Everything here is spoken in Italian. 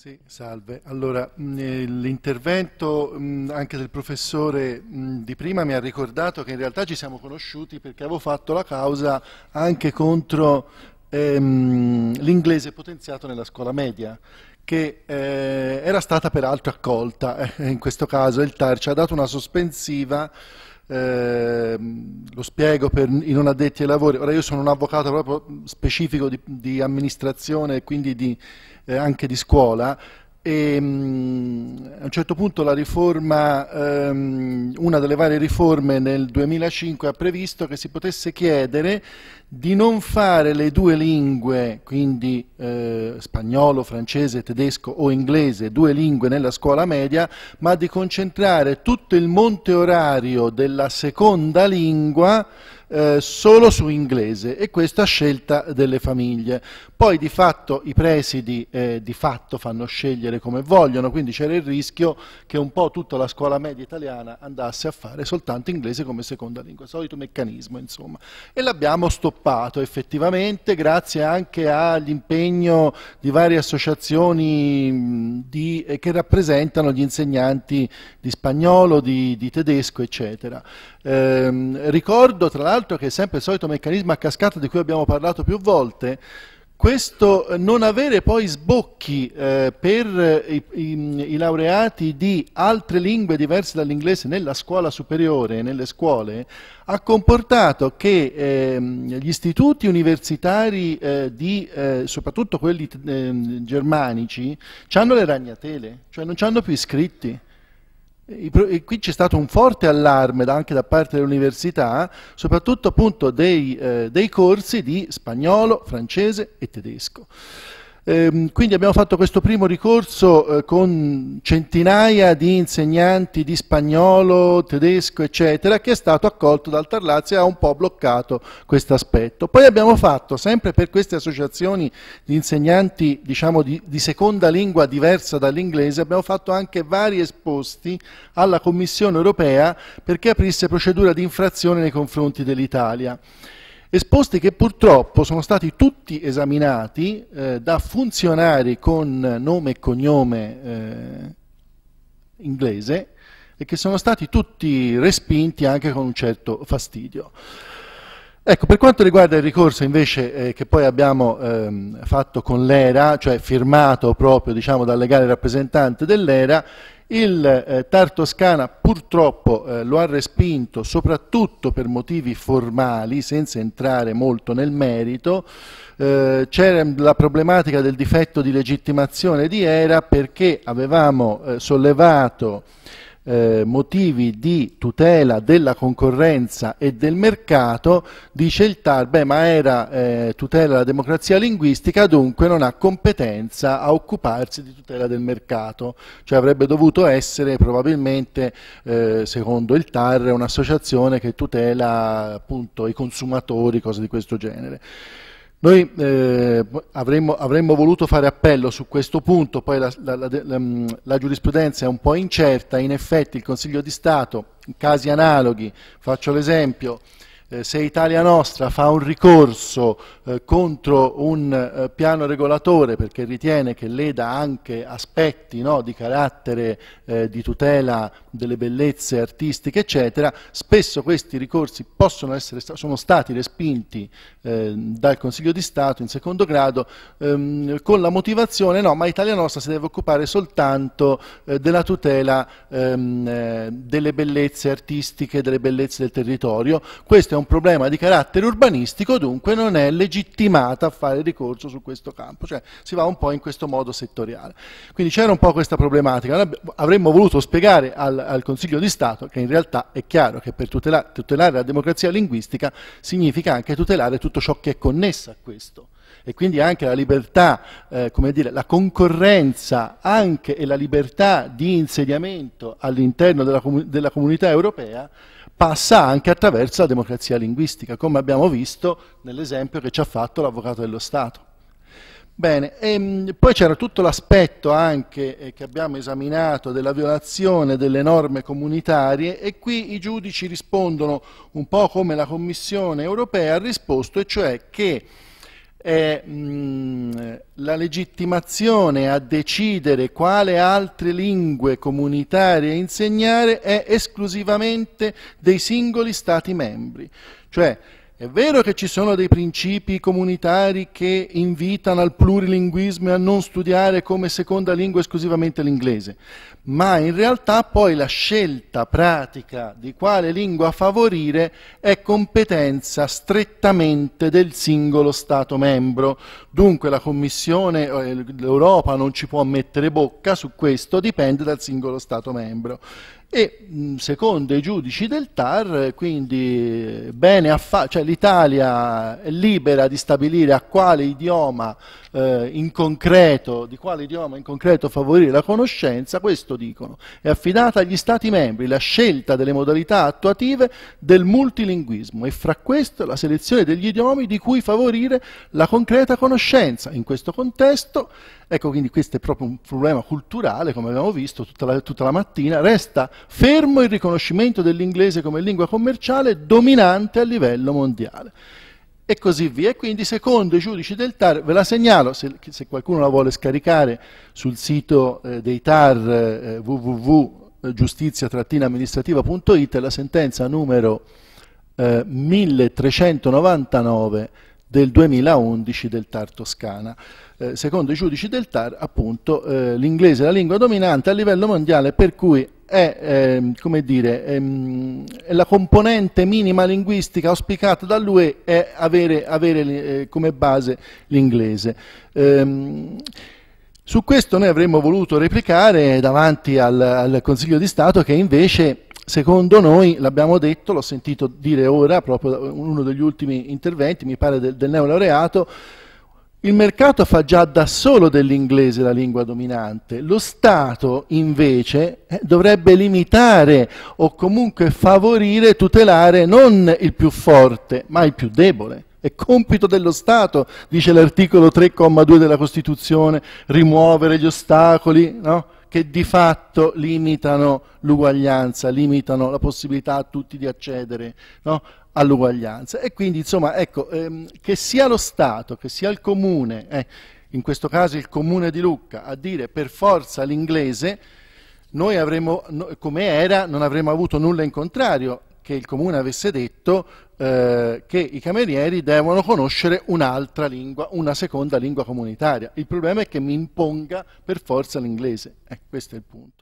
Sì, salve. Allora, mm, eh, l'intervento mm, anche del professore mm, di prima mi ha ricordato che in realtà ci siamo conosciuti perché avevo fatto la causa anche contro ehm, l'inglese potenziato nella scuola media che eh, era stata peraltro accolta, in questo caso il TAR ci ha dato una sospensiva Ehm, lo spiego per i non addetti ai lavori, ora io sono un avvocato proprio specifico di, di amministrazione e quindi di, eh, anche di scuola, e, ehm, a un certo punto riforma, ehm, una delle varie riforme nel 2005 ha previsto che si potesse chiedere di non fare le due lingue, quindi eh, spagnolo, francese, tedesco o inglese, due lingue nella scuola media, ma di concentrare tutto il monte orario della seconda lingua eh, solo su inglese e questa scelta delle famiglie. Poi di fatto i presidi eh, di fatto fanno scegliere come vogliono, quindi c'era il rischio che un po' tutta la scuola media italiana andasse a fare soltanto inglese come seconda lingua, il solito meccanismo insomma. E l'abbiamo stoppato effettivamente grazie anche all'impegno di varie associazioni di, eh, che rappresentano gli insegnanti di spagnolo, di, di tedesco eccetera. Ehm, ricordo tra l'altro l'altro che è sempre il solito meccanismo a cascata di cui abbiamo parlato più volte, questo non avere poi sbocchi eh, per i, i, i, laureati di altre lingue diverse dall'inglese nella scuola superiore, nelle scuole, ha comportato che eh, gli istituti universitari, eh, di, eh, soprattutto quelli ehm, germanici, hanno le ragnatele, cioè non hanno più iscritti. E qui c'è stato un forte allarme anche da parte dell'università, soprattutto appunto dei, eh, dei corsi di spagnolo, francese e tedesco. Ehm, quindi abbiamo fatto questo primo ricorso eh, con centinaia di insegnanti di spagnolo, tedesco, eccetera, che è stato accolto dal Tarlazzi e ha un po' bloccato questo aspetto. Poi abbiamo fatto, sempre per queste associazioni di insegnanti diciamo, di, di seconda lingua diversa dall'inglese, abbiamo fatto anche vari esposti alla Commissione europea perché aprisse procedura di infrazione nei confronti dell'Italia esposti che purtroppo sono stati tutti esaminati eh, da funzionari con nome e cognome eh, inglese e che sono stati tutti respinti anche con un certo fastidio. Ecco, per quanto riguarda il ricorso invece eh, che poi abbiamo ehm, fatto con l'ERA, cioè firmato proprio diciamo, dal legale rappresentante dell'ERA, il eh, Tar Toscana purtroppo eh, lo ha respinto soprattutto per motivi formali, senza entrare molto nel merito. Eh, C'era la problematica del difetto di legittimazione di ERA perché avevamo eh, sollevato eh, motivi di tutela della concorrenza e del mercato, dice il TAR, beh ma era eh, tutela della democrazia linguistica, dunque non ha competenza a occuparsi di tutela del mercato, cioè avrebbe dovuto essere probabilmente, eh, secondo il TAR, un'associazione che tutela appunto i consumatori, cose di questo genere. Noi eh, avremmo, avremmo, voluto fare appello su questo punto, poi la, la, la, mm, la, giurisprudenza è un po' incerta, in effetti il Consiglio di Stato, in casi analoghi, faccio l'esempio, eh, se Italia Nostra fa un ricorso eh, contro un eh, piano regolatore perché ritiene che leda anche aspetti no, di carattere eh, di tutela delle bellezze artistiche, eccetera, spesso questi ricorsi possono essere, sono stati respinti eh, dal Consiglio di Stato in secondo grado ehm, con la motivazione no, ma Italia Nostra si deve occupare soltanto eh, della tutela ehm, delle bellezze artistiche, delle bellezze del territorio. Questo è un problema di carattere urbanistico, dunque non è legittimata a fare ricorso su questo campo, cioè si va un po' in questo modo settoriale. Quindi c'era un po' questa problematica, avremmo voluto spiegare al, al, Consiglio di Stato che in realtà è chiaro che per tutelare, tutelare la democrazia linguistica significa anche tutelare tutto ciò che è connesso a questo e quindi anche la libertà, eh, come dire, la concorrenza anche e la libertà di insediamento all'interno della, comu della comunità europea passa anche attraverso la democrazia linguistica, come abbiamo visto nell'esempio che ci ha fatto l'avvocato dello Stato. Bene, e, ehm, poi c'era tutto l'aspetto anche eh, che abbiamo esaminato della violazione delle norme comunitarie e qui i giudici rispondono un po' come la Commissione europea ha risposto, e cioè che è mh, mm, la legittimazione a decidere quale altre lingue comunitarie insegnare è esclusivamente dei singoli Stati membri. Cioè è vero che ci sono dei principi comunitari che invitano al plurilinguismo e a non studiare come seconda lingua esclusivamente l'inglese, ma in realtà poi la scelta pratica di quale lingua favorire è competenza strettamente del singolo Stato membro. Dunque la Commissione, eh, l'Europa non ci può mettere bocca su questo, dipende dal singolo Stato membro e secondo i giudici del TAR, quindi cioè, l'Italia è libera di stabilire a quale idioma eh, in concreto, di quale idioma in concreto favorire la conoscenza, questo dicono, è affidata agli Stati membri la scelta delle modalità attuative del multilinguismo e fra questo la selezione degli idiomi di cui favorire la concreta conoscenza. In questo contesto Ecco, quindi questo è proprio un problema culturale, come abbiamo visto tutta la, tutta la mattina, resta fermo il riconoscimento dell'inglese come lingua commerciale dominante a livello mondiale. E così via. E quindi secondo i giudici del TAR, ve la segnalo, se, se qualcuno la vuole scaricare sul sito eh, dei TAR eh, www.giustizia-amministrativa.it, la sentenza numero eh, 1399 del 2011 del TAR Toscana. Eh, secondo i giudici del TAR, appunto, eh, l'inglese è la lingua dominante a livello mondiale, per cui è, ehm, come dire, è, ehm, la componente minima linguistica auspicata dall'UE è avere, avere eh, come base l'inglese. Ehm, su questo noi avremmo voluto replicare davanti al, al Consiglio di Stato che invece secondo noi, l'abbiamo detto, l'ho sentito dire ora, proprio in uno degli ultimi interventi, mi pare del, del neolaureato, il mercato fa già da solo dell'inglese la lingua dominante, lo Stato invece eh, dovrebbe limitare o comunque favorire, tutelare non il più forte, ma il più debole. È compito dello Stato, dice l'articolo 3,2 della Costituzione, rimuovere gli ostacoli, no? che di fatto limitano l'uguaglianza, limitano la possibilità a tutti di accedere no? all'uguaglianza. E quindi insomma ecco, ehm, che sia lo Stato, che sia il Comune, eh, in questo caso il Comune di Lucca, a dire per forza l'inglese, noi avremmo, come era, non avremmo avuto nulla in contrario che il Comune avesse detto eh, che i camerieri devono conoscere un'altra lingua, una seconda lingua comunitaria. Il problema è che mi imponga per forza l'inglese. Eh, questo è il punto.